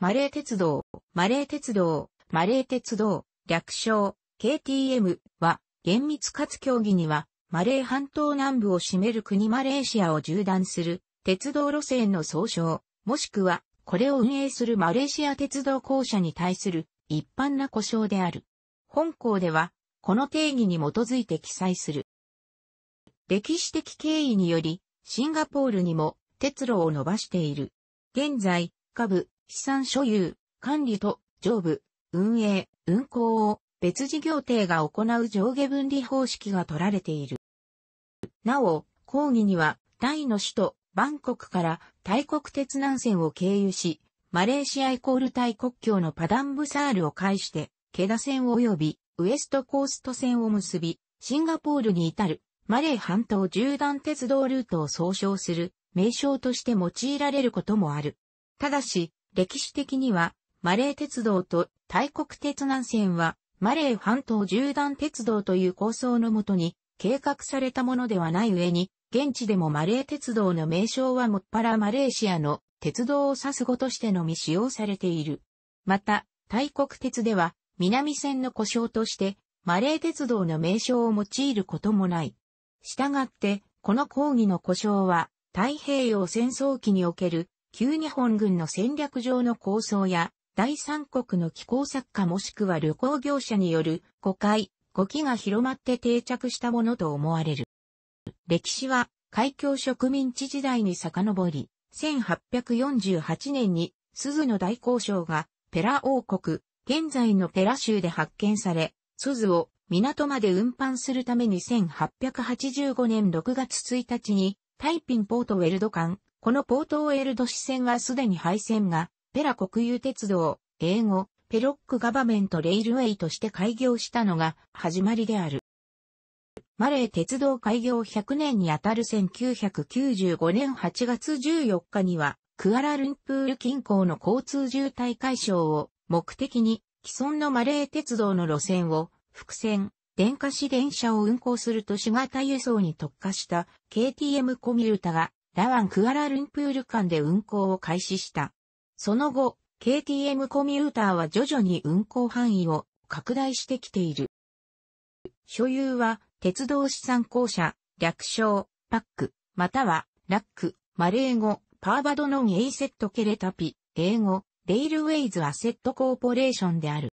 マレー鉄道、マレー鉄道、マレー鉄道、略称、KTM は、厳密かつ競技には、マレー半島南部を占める国マレーシアを縦断する、鉄道路線の総称、もしくは、これを運営するマレーシア鉄道公社に対する、一般な故障である。本校では、この定義に基づいて記載する。歴史的経緯により、シンガポールにも、鉄路を伸ばしている。現在、下部、資産所有、管理と上部、運営、運行を別事業体が行う上下分離方式が取られている。なお、講義には、タイの首都、バンコクから大国鉄南線を経由し、マレーシアイコールタイ国境のパダンブサールを介して、ケダ線及びウエストコースト線を結び、シンガポールに至るマレー半島縦断鉄道ルートを総称する名称として用いられることもある。ただし、歴史的には、マレー鉄道と大国鉄南線は、マレー半島縦断鉄道という構想のもとに、計画されたものではない上に、現地でもマレー鉄道の名称はもっぱらマレーシアの鉄道を指す語としてのみ使用されている。また、大国鉄では、南線の故障として、マレー鉄道の名称を用いることもない。したがって、この講義の故障は、太平洋戦争期における旧日本軍の戦略上の構想や、第三国の気候作家もしくは旅行業者による誤解、誤記が広まって定着したものと思われる。歴史は、海峡植民地時代に遡り、1848年に、鈴の大交渉が、ペラ王国、現在のペラ州で発見され、鈴を港まで運搬するために1885年6月1日に、タイピンポートウェルド館。このポートオエルド市線はすでに廃線が、ペラ国有鉄道、英語、ペロックガバメントレイルウェイとして開業したのが始まりである。マレー鉄道開業100年にあたる1995年8月14日には、クアラルンプール近郊の交通渋滞解消を目的に、既存のマレー鉄道の路線を、複線、電化市電車を運行する都市型輸送に特化した KTM コミュータがラワン・クアラルンプール間で運行を開始した。その後、KTM コミューターは徐々に運行範囲を拡大してきている。所有は、鉄道資産公社、略称、パック、または、ラック、マレー語、パーバドノン・エイセット・ケレタピ、英語、レイルウェイズ・アセット・コーポレーションである。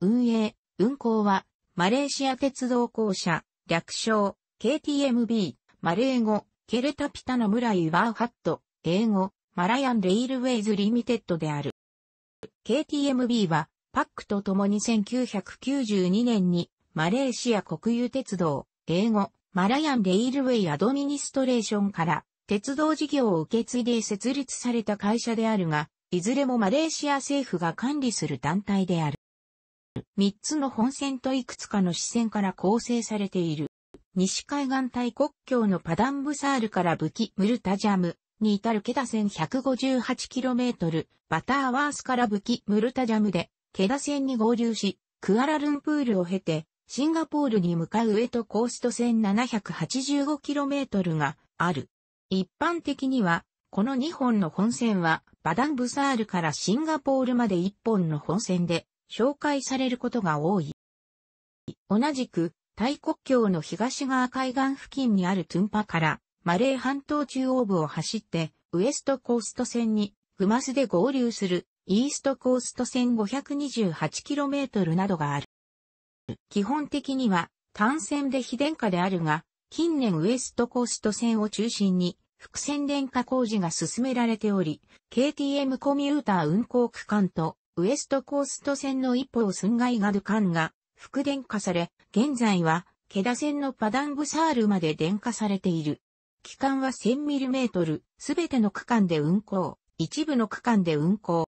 運営、運行は、マレーシア鉄道公社、略称、KTMB、マレー語、ケレタピタの村イワーハット、英語、マラヤンレイルウェイズリミテッドである。KTMB は、パックと共に1992年に、マレーシア国有鉄道、英語、マラヤンレイルウェイアドミニストレーションから、鉄道事業を受け継いで設立された会社であるが、いずれもマレーシア政府が管理する団体である。3つの本線といくつかの支線から構成されている。西海岸大国境のパダンブサールから武器ムルタジャムに至るケダ線 158km、バターワースから武器ムルタジャムで、ケダ線に合流し、クアラルンプールを経て、シンガポールに向かう上とコースト線 785km がある。一般的には、この2本の本線は、バダンブサールからシンガポールまで1本の本線で、紹介されることが多い。同じく、タイ国境の東側海岸付近にあるトゥンパから、マレー半島中央部を走って、ウエストコースト線に、グマスで合流する、イーストコースト線 528km などがある。基本的には、単線で非電化であるが、近年ウエストコースト線を中心に、複線電化工事が進められており、KTM コミューター運行区間と、ウエストコースト線の一歩を寸外ガドカンが、復電化され、現在は、ケダ線のパダンブサールまで電化されている。期間は1 0 0 0トル、すべての区間で運行、一部の区間で運行。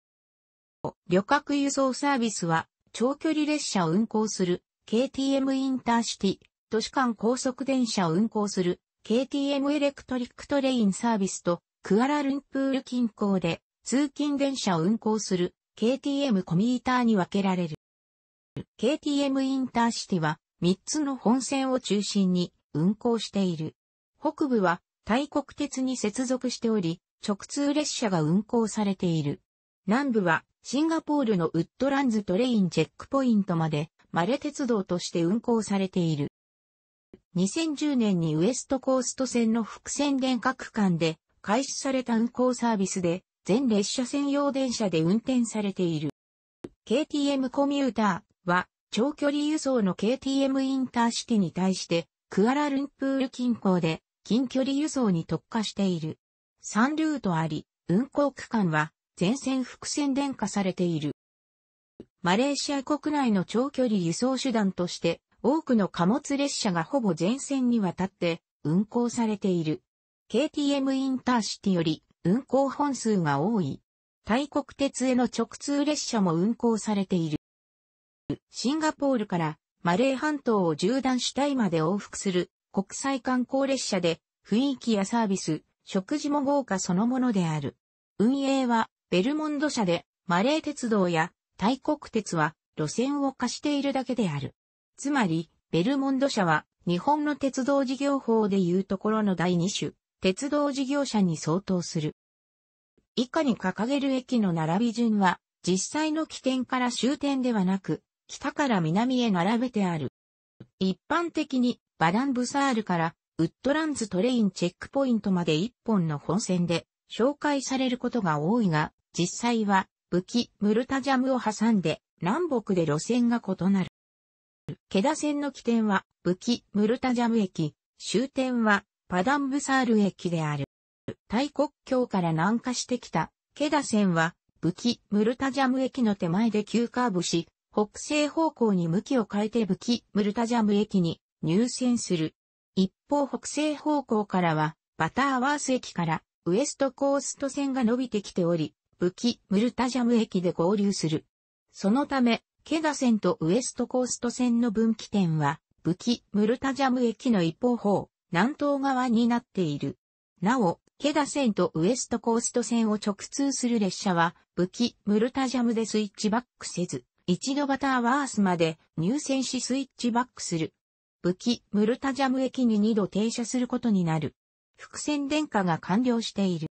旅客輸送サービスは、長距離列車を運行する、KTM インターシティ、都市間高速電車を運行する、KTM エレクトリックトレインサービスと、クアラルンプール近郊で、通勤電車を運行する、KTM コミーターに分けられる。KTM インターシティは3つの本線を中心に運行している。北部は大国鉄に接続しており、直通列車が運行されている。南部はシンガポールのウッドランズトレインチェックポイントまでマレ鉄道として運行されている。2010年にウエストコースト線の複線電化区間で開始された運行サービスで全列車専用電車で運転されている。KTM コミューターは、長距離輸送の KTM インターシティに対して、クアラルンプール近郊で近距離輸送に特化している。3ルートあり、運行区間は全線複線電化されている。マレーシア国内の長距離輸送手段として多くの貨物列車がほぼ全線にわたって運行されている。KTM インターシティより運行本数が多い。大国鉄への直通列車も運行されている。シンガポールからマレー半島を縦断主体まで往復する国際観光列車で雰囲気やサービス、食事も豪華そのものである。運営はベルモンド社でマレー鉄道や大国鉄は路線を貸しているだけである。つまり、ベルモンド社は日本の鉄道事業法でいうところの第二種、鉄道事業者に相当する。以下に掲げる駅の並び順は、実際の起点から終点ではなく、北から南へ並べてある。一般的にバランブサールからウッドランズトレインチェックポイントまで一本の本線で紹介されることが多いが、実際は武器ムルタジャムを挟んで南北で路線が異なる。ケダ線の起点は武器ムルタジャム駅、終点はパダンブサール駅である。大国境から南下してきたケダ線は武器ムルタジャム駅の手前で急カーブし、北西方向に向きを変えて武器、ムルタジャム駅に入線する。一方北西方向からは、バターワース駅からウエストコースト線が伸びてきており、武器、ムルタジャム駅で合流する。そのため、ケダ線とウエストコースト線の分岐点は、武器、ムルタジャム駅の一方方、南東側になっている。なお、ケダ線とウエストコースト線を直通する列車は、武器、ムルタジャムでスイッチバックせず、一度バターワースまで入線しスイッチバックする。武器、ムルタジャム駅に二度停車することになる。伏線電化が完了している。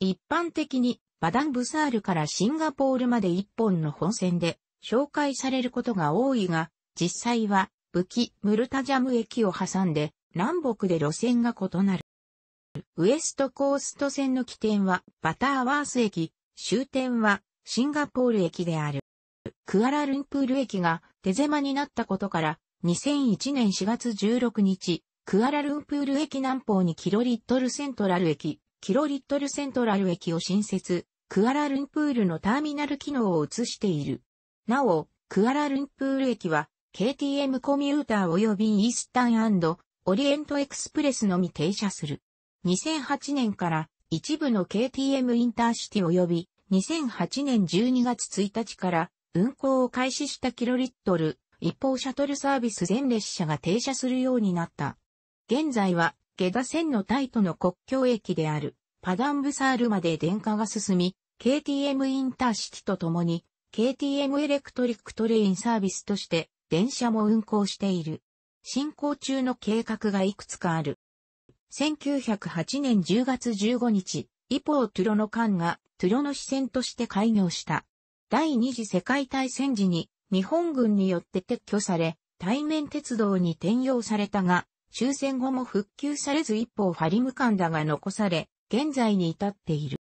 一般的に、バダンブサールからシンガポールまで一本の本線で紹介されることが多いが、実際は、武器、ムルタジャム駅を挟んで、南北で路線が異なる。ウエストコースト線の起点は、バターワース駅、終点は、シンガポール駅である。クアラルンプール駅が手狭になったことから、2001年4月16日、クアラルンプール駅南方にキロリットルセントラル駅、キロリットルセントラル駅を新設、クアラルンプールのターミナル機能を移している。なお、クアラルンプール駅は、KTM コミューター及びイースタンオリエントエクスプレスのみ停車する。2008年から一部の KTM インターシティ及び2008年12月1日から運行を開始したキロリットル、一方シャトルサービス全列車が停車するようになった。現在は、下田線のタイとの国境駅である、パダンブサールまで電化が進み、KTM インターシティとともに、KTM エレクトリックトレインサービスとして、電車も運行している。進行中の計画がいくつかある。1908年10月15日、イポー・トゥロの間が、トゥロの支線として開業した。第二次世界大戦時に日本軍によって撤去され、対面鉄道に転用されたが、終戦後も復旧されず一方リムカンだが残され、現在に至っている。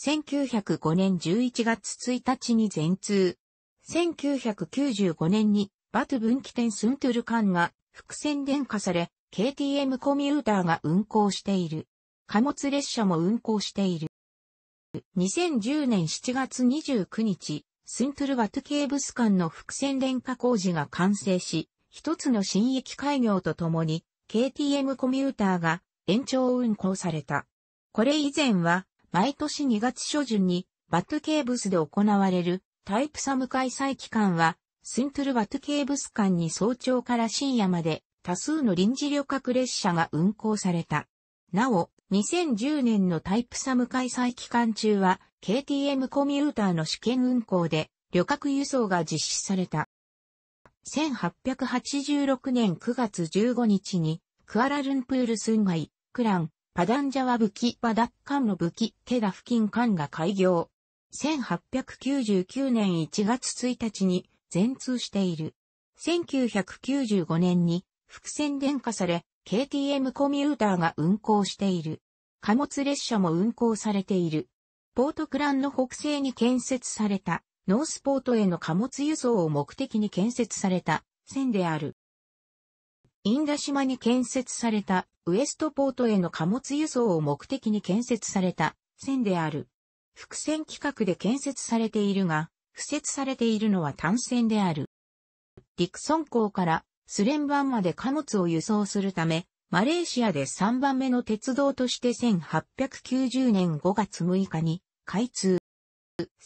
1905年11月1日に全通。1995年にバト分岐点スントゥル間が伏線電化され、KTM コミューターが運行している。貨物列車も運行している。2010年7月29日、スントゥルバトケーブス間の伏線連下工事が完成し、一つの新駅開業とともに、KTM コミューターが延長運行された。これ以前は、毎年2月初旬に、バトケーブスで行われるタイプサム開催期間は、スントゥルバトケーブス間に早朝から深夜まで多数の臨時旅客列車が運行された。なお、2010年のタイプサム開催期間中は KTM コミューターの試験運行で旅客輸送が実施された。1886年9月15日にクアラルンプールスンガイ、クラン、パダンジャワブキ、パダッカンのブキ、ケダ付近間が開業。1899年1月1日に全通している。1995年に伏線電化され、KTM コミューターが運行している。貨物列車も運行されている。ポートクランの北西に建設された、ノースポートへの貨物輸送を目的に建設された線である。インダ島に建設された、ウエストポートへの貨物輸送を目的に建設された線である。複線規格で建設されているが、付設されているのは単線である。ディクソン港からスレンンまで貨物を輸送するため、マレーシアで3番目の鉄道として1890年5月6日に開通。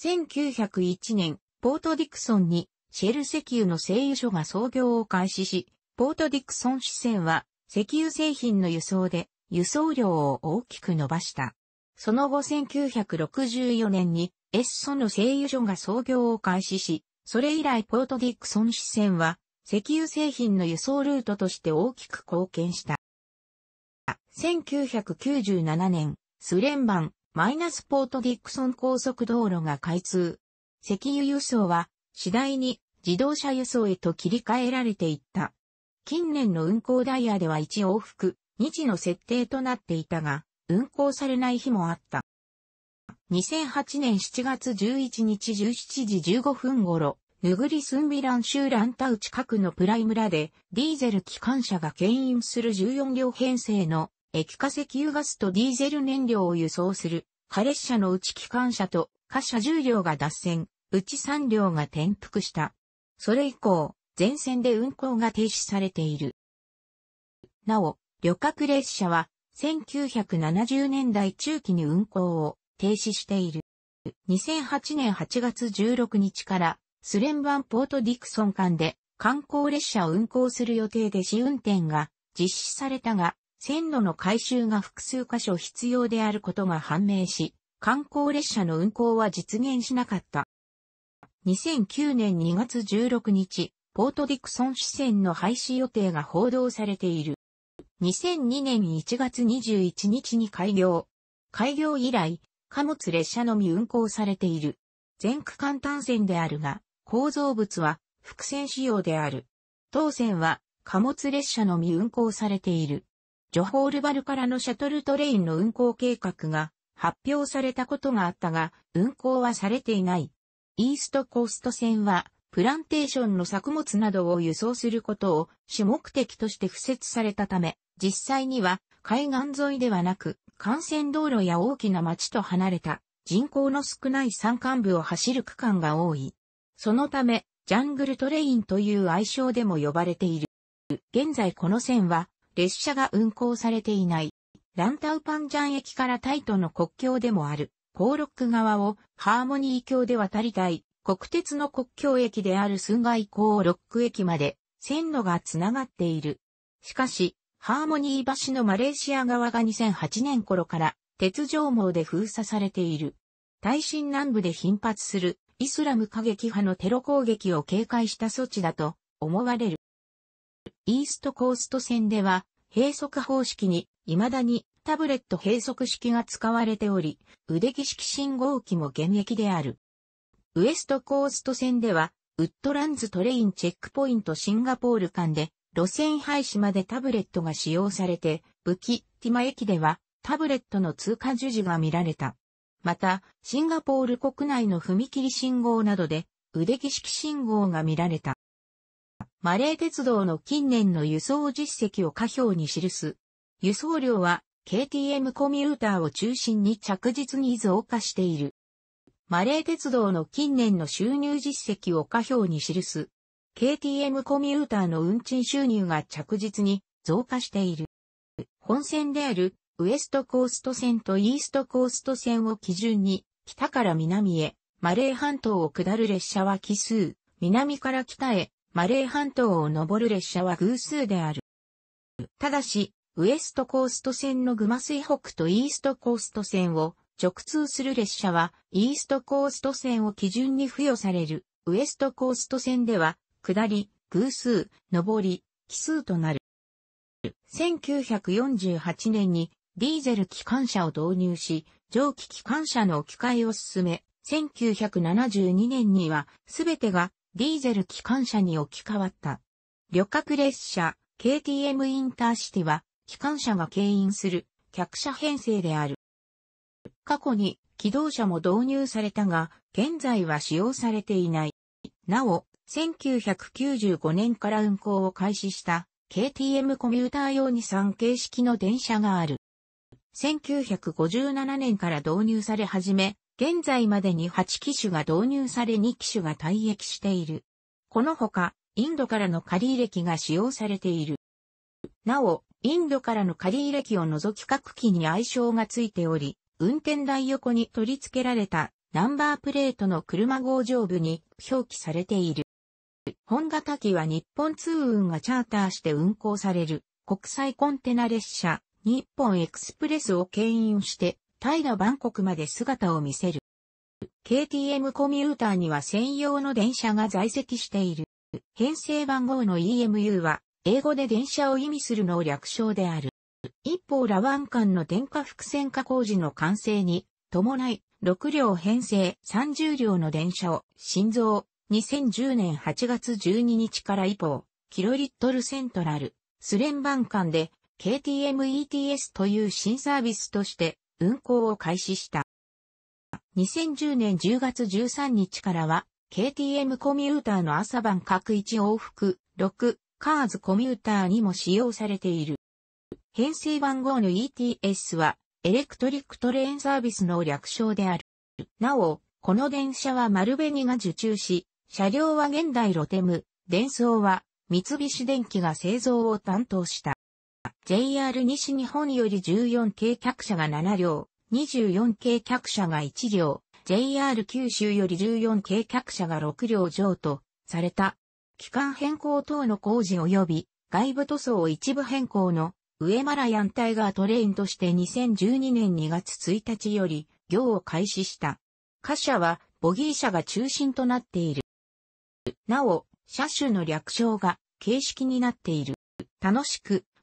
1901年、ポートディクソンにシェル石油の製油所が操業を開始し、ポートディクソン支線は石油製品の輸送で輸送量を大きく伸ばした。その後1964年にエッソの製油所が操業を開始し、それ以来ポートディクソン支線は石油製品の輸送ルートとして大きく貢献した。1997年、スレンバン、マイナスポートディクソン高速道路が開通。石油輸送は次第に自動車輸送へと切り替えられていった。近年の運行ダイヤでは1往復、日の設定となっていたが、運行されない日もあった。2008年7月11日17時15分頃、ヌグリスンビラン州ランタウ近くのプライ村で、ディーゼル機関車が牽引する14両編成の液化石油ガスとディーゼル燃料を輸送する、貨列車のうち機関車と貨車10両が脱線、うち3両が転覆した。それ以降、全線で運行が停止されている。なお、旅客列車は1970年代中期に運行を停止している。2008年8月16日からスレンバンポートディクソン間で観光列車を運行する予定で試運転が実施されたが、線路の改修が複数箇所必要であることが判明し、観光列車の運行は実現しなかった。2009年2月16日、ポートディクソン支線の廃止予定が報道されている。2002年1月21日に開業。開業以来、貨物列車のみ運行されている。全区間単線であるが、構造物は伏線仕様である。当線は貨物列車のみ運行されている。ジョホールバルからのシャトルトレインの運行計画が発表されたことがあったが、運行はされていない。イーストコースト線は、プランテーションの作物などを輸送することを主目的として付設されたため、実際には海岸沿いではなく、幹線道路や大きな町と離れた人口の少ない山間部を走る区間が多い。そのため、ジャングルトレインという愛称でも呼ばれている。現在この線は、列車が運行されていない。ランタウパンジャン駅からタイとの国境でもある、コーロック側をハーモニー橋で渡りたい、国鉄の国境駅であるスンガイコーロック駅まで、線路がつながっている。しかし、ハーモニー橋のマレーシア側が2008年頃から、鉄条網で封鎖されている。耐震南部で頻発するイスラム過激派のテロ攻撃を警戒した措置だと思われる。イーストコースト線では、閉塞方式に、未だにタブレット閉塞式が使われており、腕木式信号機も現役である。ウエストコースト線では、ウッドランズトレインチェックポイントシンガポール間で、路線廃止までタブレットが使用されて、武器、ティマ駅では、タブレットの通過授受が見られた。また、シンガポール国内の踏切信号などで、腕木式信号が見られた。マレー鉄道の近年の輸送実績を下表に記す。輸送量は KTM コミューターを中心に着実に増加している。マレー鉄道の近年の収入実績を下表に記す。KTM コミューターの運賃収入が着実に増加している。本線であるウエストコースト線とイーストコースト線を基準に、北から南へ、マレー半島を下る列車は奇数、南から北へ、マレー半島を登る列車は偶数である。ただし、ウエストコースト線のグマ水北とイーストコースト線を直通する列車は、イーストコースト線を基準に付与される、ウエストコースト線では、下り、偶数、上り、奇数となる。1948年にディーゼル機関車を導入し、蒸気機関車の置き換えを進め、1972年にはすべてがディーゼル機関車に置き換わった。旅客列車 KTM インターシティは機関車が牽引する客車編成である。過去に機動車も導入されたが、現在は使用されていない。なお、1995年から運行を開始した KTM コミューター用に3形式の電車がある。1957年から導入され始め、現在までに8機種が導入され2機種が退役している。このほか、インドからの借入機が使用されている。なお、インドからの借入機を除き各機に愛称がついており、運転台横に取り付けられたナンバープレートの車号上部に表記されている。本型機は日本通運がチャーターして運行される国際コンテナ列車日本エクスプレスを牽引して、タイのバンコクまで姿を見せる。KTM コミューターには専用の電車が在籍している。編成番号の EMU は、英語で電車を意味するのを略称である。一方ラワン間の電化伏線化工事の完成に伴い、6両編成30両の電車を新造2010年8月12日から以降、キロリットルセントラル、スレンバン間で KTM-ETS という新サービスとして運行を開始した。2010年10月13日からは KTM コミューターの朝晩各1往復6カーズコミューターにも使用されている。編成番号の ETS はエレクトリックトレーンサービスの略称である。なお、この電車は丸紅が受注し、車両は現代ロテム、電装は三菱電機が製造を担当した。JR 西日本より14系客車が7両、24系客車が1両、JR 九州より14系客車が6両譲渡された。機関変更等の工事及び外部塗装一部変更の上マラヤンタイガートレインとして2012年2月1日より業を開始した。貨車はボギー車が中心となっている。なお、車種の略称が形式になっている。楽しく、